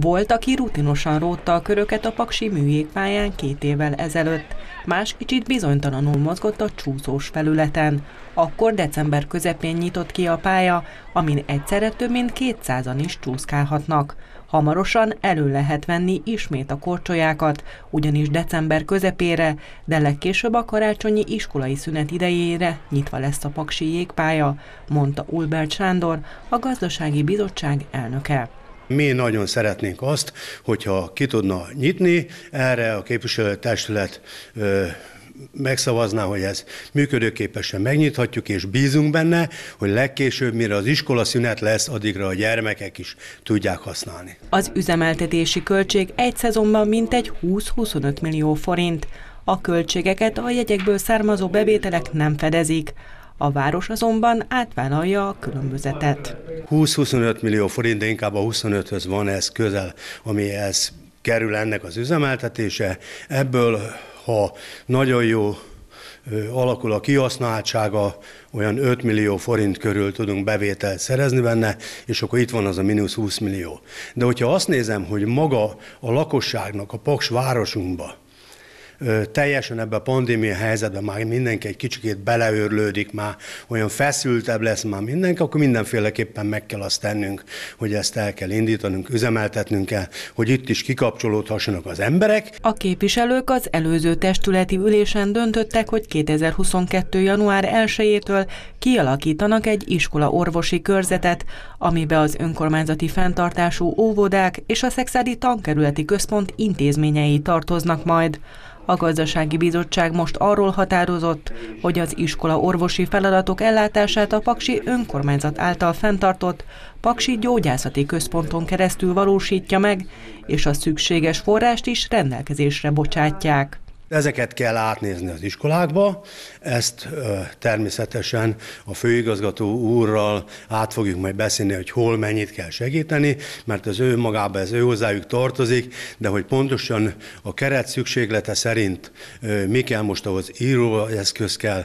Volt, aki rutinosan rótta a köröket a paksi műjégpályán két évvel ezelőtt, más kicsit bizonytalanul mozgott a csúszós felületen. Akkor december közepén nyitott ki a pálya, amin egyszerre több mint 200-an is csúszkálhatnak. Hamarosan elő lehet venni ismét a korcsolyákat, ugyanis december közepére, de legkésőbb a karácsonyi iskolai szünet idejére nyitva lesz a paksi jégpálya, mondta Ulbert Sándor, a gazdasági bizottság elnöke. Mi nagyon szeretnénk azt, hogyha ki tudna nyitni, erre a képviselőtestület megszavazná, hogy ez működőképesen megnyithatjuk, és bízunk benne, hogy legkésőbb, mire az iskola szünet lesz, addigra a gyermekek is tudják használni. Az üzemeltetési költség egy szezonban mintegy 20-25 millió forint. A költségeket a jegyekből származó bevételek nem fedezik. A város azonban átvállalja a különbözetet. 20-25 millió forint, de inkább a 25-höz van ez közel, ami ez kerül ennek az üzemeltetése. Ebből, ha nagyon jó alakul a kihasználtsága, olyan 5 millió forint körül tudunk bevételt szerezni benne, és akkor itt van az a mínusz 20 millió. De hogyha azt nézem, hogy maga a lakosságnak a Paks városunkba teljesen ebbe a pandémia helyzetben már mindenki egy kicsikét beleőrlődik, már olyan feszültebb lesz már mindenki, akkor mindenféleképpen meg kell azt tennünk, hogy ezt el kell indítanunk, üzemeltetnünk kell, hogy itt is kikapcsolódhassanak az emberek. A képviselők az előző testületi ülésen döntöttek, hogy 2022. január 1-től kialakítanak egy iskola orvosi körzetet, amibe az önkormányzati fenntartású óvodák és a szexádi tankerületi központ intézményei tartoznak majd. A gazdasági bizottság most arról határozott, hogy az iskola orvosi feladatok ellátását a Paksi önkormányzat által fenntartott Paksi Gyógyászati Központon keresztül valósítja meg, és a szükséges forrást is rendelkezésre bocsátják. Ezeket kell átnézni az iskolákba, ezt természetesen a főigazgató úrral át fogjuk majd beszélni, hogy hol mennyit kell segíteni, mert az ő magába, ez ő hozzájuk tartozik, de hogy pontosan a keret szükséglete szerint mi kell most ahhoz íróeszköz kell,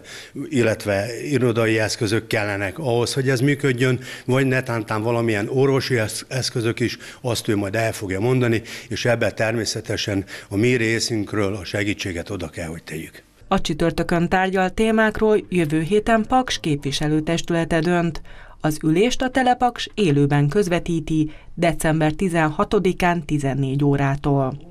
illetve irodai eszközök kellenek ahhoz, hogy ez működjön, vagy netántán valamilyen orvosi eszközök is, azt ő majd el fogja mondani, és ebbe természetesen a mi részünkről a segítség felelősséget oda kell, hogy tegyük. A csütörtökön tárgyal témákról jövő héten Paks képviselőtestülete dönt. Az ülést a Telepaks élőben közvetíti december 16-án 14 órától.